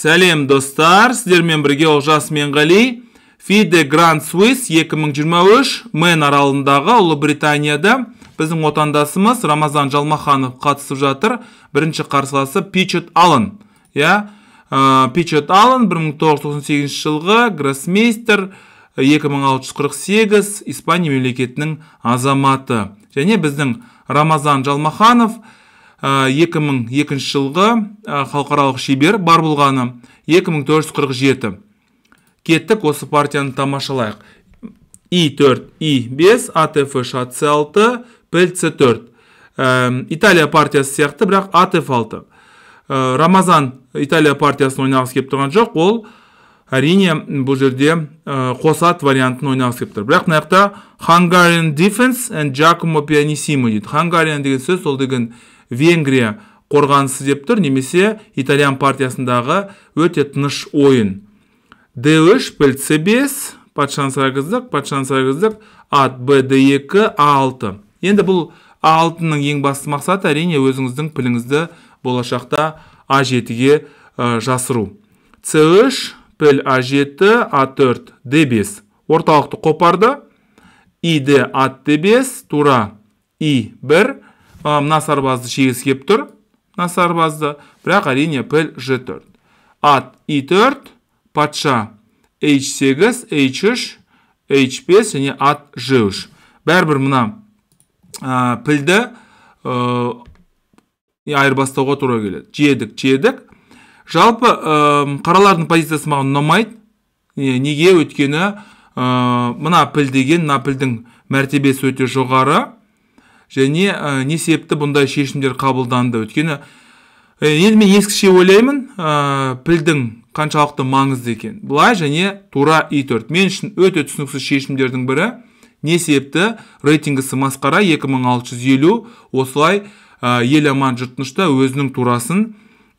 сәлем достар сіздермен бірге олжас менғали фиде гранд суис 2023 мен аралындағы ұлыбританияда біздің отандасымыз рамазан жалмаханов қатысып жатыр бірінші қарсыласы пичет аллен иә ә, пичет аллен 1998 жылғы гроссмейстер 2648 испания мемлекетінің азаматы және біздің рамазан жалмаханов 2002 жылғы халықаралық шебер бар болғаны 2447 кеттік осы партияны тамашалайық и4 и5 атф hc6 пл 4 италия партиясы сияқты бірақ атф6 ә, рамазан италия партиясын ойнағысы келіп тұрған жоқ ол әрине бұл жерде ә, қосат вариантын ойнағысы келіп тұр бірақ мына жақта hungarian defense and giacomo pianissimo дейді hungarian деген сөз ол деген венгрия қорғанысы деп тұр немесе итальян партиясындағы өте тыныш ойын d3 піл 5 патшаны сарайғыздық патшаны сарайғыздық ат Б, Д, Екі, А, Алты. енді бұл а Алтының ең басты мақсаты әрине өзіңіздің піліңізді болашақта а Жетіге жасыру Ц үш піл а Жеті, а4 Д, Бес. орталықты қопарды д ат д бес тура и бір мына сарбазды шегісі келіп тұр мына сарбазды бірақ әрине піл ж төрт ат и төрт патша h8 h3 h5 және ат ж3 бәрібір мына ә, пілді ә, айырбастауға тура келеді жедік жедік жалпы ә, қаралардың позициясы маған ұнамайды неге өйткені ә, мына піл деген мына пілдің мәртебесі өте жоғары және ә, не себепті бұндай шешімдер қабылданды өйткені енді мен ескіше ойлаймын ә, пілдің қаншалықты маңызды екен былай және тура и төрт мен үшін өте түсініксіз шешімдердің бірі не себепті рейтингісі масқара 2650 осылай ә, ел аман жұрт өзінің турасын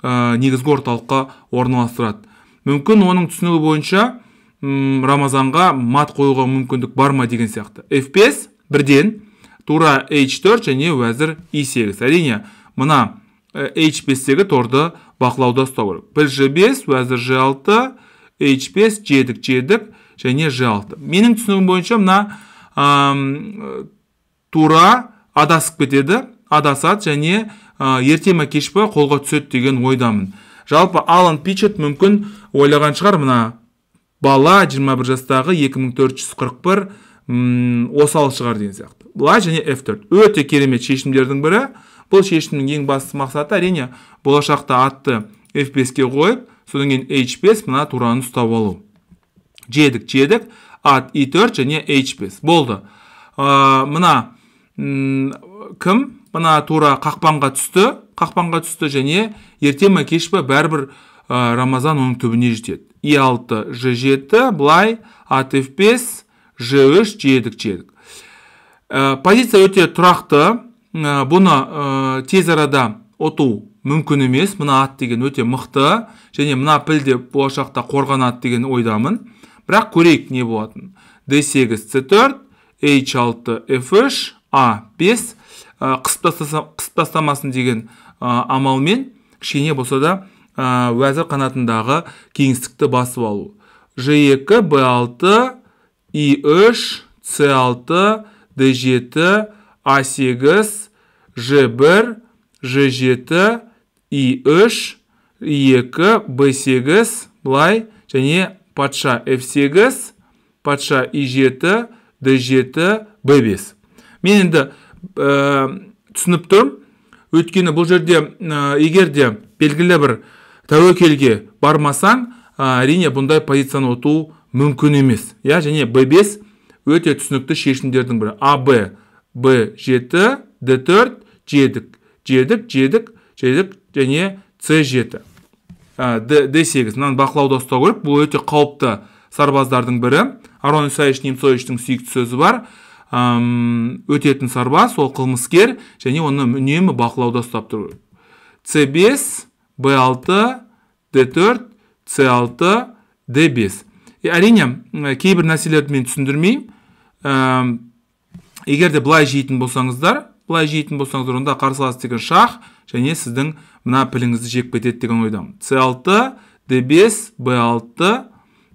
ә, негізгі орталыққа орналастырады мүмкін оның түсінігі бойынша ұм, рамазанға мат қоюға мүмкіндік бар ма деген сияқты fps бірден тура h4 және өзір e8 әрине мына h5-тегі э, торды бақылауда ұстау керек Біл g5 өзір g6 h5 g7 g7 және g6 менің түсінігім бойынша мына тура адасып кетеді адасат және ерте қолға түсет деген ойдамын жалпы алан пичет мүмкін ойлаған шығар мұна. бала 21 жастағы 2441 жастағы осал шығар деген сияқты былай және f4 өте керемет шешімдердің бірі бұл шешімнің ең басты мақсаты әрине болашақта атты f5-ке қойып содан кейін h5 мына тураны ұстап алу жедік жедік ат и4 және h5 болды ә, мына кім мына тура қақпанға түсті қақпанға түсті және ерте ма кеш па бәрібір ә, рамазан оның түбіне жетеді и6 ж7 былай ат f5 Жүріш, жедік жедік ә, позиция өте тұрақты ә, бұны ә, тез арада ұту мүмкін емес мына ат деген өте мықты және мына піл де болашақта қорғанады деген ойдамын бірақ көрейік не болатын. d8 c4 h6 f3 a5 қысып тастамасын деген ә, амалмен кішкене болса да ә, уәзір қанатындағы кеңістікті басып алу g2 b6 И3, c 6 d 7 a 8 g 1 g 7 И3, И2, b 8 былай және патша F8, патша И7, D7, B5. Мен енді ә, түсініп тұрмын. Өйткені бұл жерде ә, егер де белгілі бір тәуекелге бармасаң, э, әрине бұндай позицияны ұту мүмкін емес иә және б 5 өте түсінікті шешімдердің бірі а б б жеті д төрт жедік жедік жедік жедік және с жеті д, д сегіз мынаны бақылауда ұстау керек бұл өте қауіпті сарбаздардың бірі арон исаевич немцовичтің сүйікті сөзі бар өтетін сарбаз ол қылмыскер және оны үнемі бақылауда ұстап тұру c бес б алты д төрт c алты д бес әрине кейбір нәрселерді мен түсіндірмеймін ә, егер де былай жейтін болсаңыздар былай жейтін болсаңыздар онда қарсылас деген шах және сіздің мына піліңізді жеп кетеді деген ойдамын с 6 d 5 b 6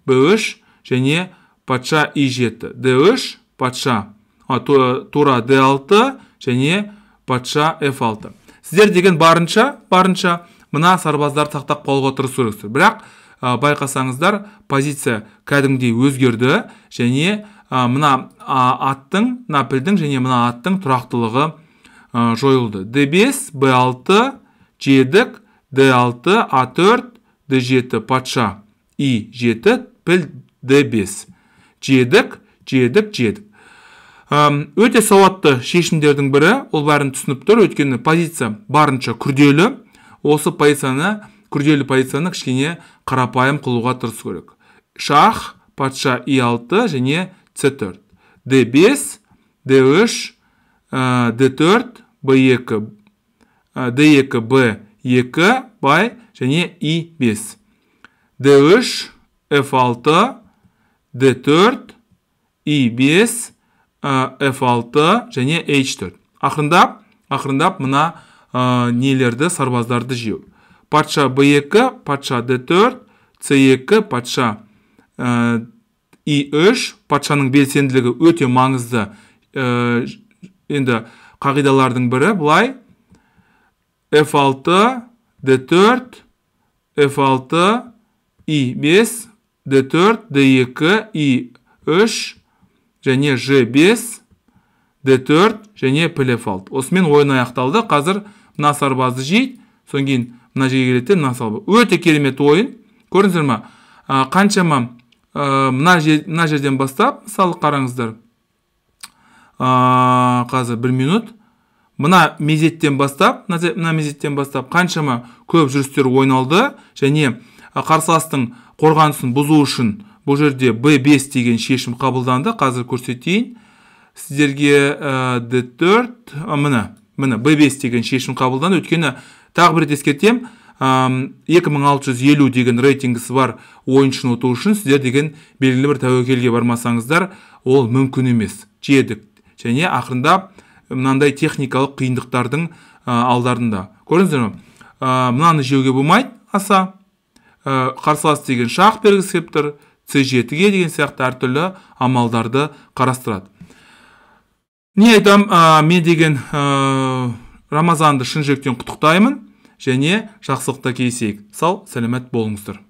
b 3 және патша и 7 d 3 патша а, тура d 6 және патша f 6 сіздер деген барынша барынша мына сарбаздарды сақтап қалуға тырысу керексіздер бірақ байқасаңыздар позиция кәдімгідей өзгерді және мына аттың мына пілдің және мына аттың тұрақтылығы жойылды д 5 б 6 жедік д 6 а 4 д 7 патша и 7 піл д 5 жедік жедік жедік өте сауатты шешімдердің бірі ол бәрін түсініп тұр өйткені позиция барынша күрделі осы позицияны күрделі позицияны кішкене қарапайым қылуға тырысу керек шах патша e6 және c4 d5 d3 d4 b2 d2 b2 бай және и 5 d3 f6 d4 и 5 f6 және h4 ақырындап ақырындап мына ә, нелерді сарбаздарды жеу патша б 2 патша д 4 с 2 патша э, и3 патшаның белсенділігі өте маңызды э, енді қағидалардың бірі бұлай. f6 d4 f6 i5 d4 d2 i3 және g5 d4 және пл 6 осымен ойын аяқталды қазір мына сарбазды жейді содан мына жерге келеді мына мысалы өте керемет ойын көрдіңіздер ма қаншама мына жер, мына жерден бастап мысалы қараңыздар қазір бір минут мына мезеттен бастап мына мезеттен бастап қаншама көп жүрістер ойналды және қарсыластың қорғанысын бұзу үшін бұл жерде b5 деген шешім қабылданды қазір көрсетейін сіздерге d4 міне міне b5 деген шешім қабылданды өйткені тағы бір рет ескертемін 2650 деген рейтингісі бар ойыншыны ұту үшін сіздер деген белгілі бір тәуекелге бармасаңыздар ол мүмкін емес жедік және ақырында мынандай техникалық қиындықтардың алдарында көрдіңіздер ме мынаны жеуге болмайды аса қарсылас деген шақ бергісі келіп тұр c жетіге деген сияқты әртүрлі амалдарды қарастырады не айтамын мен деген рамазанды шын жүректен құттықтаймын және жақсылықта кездесейік сау сәлемет болыңыздар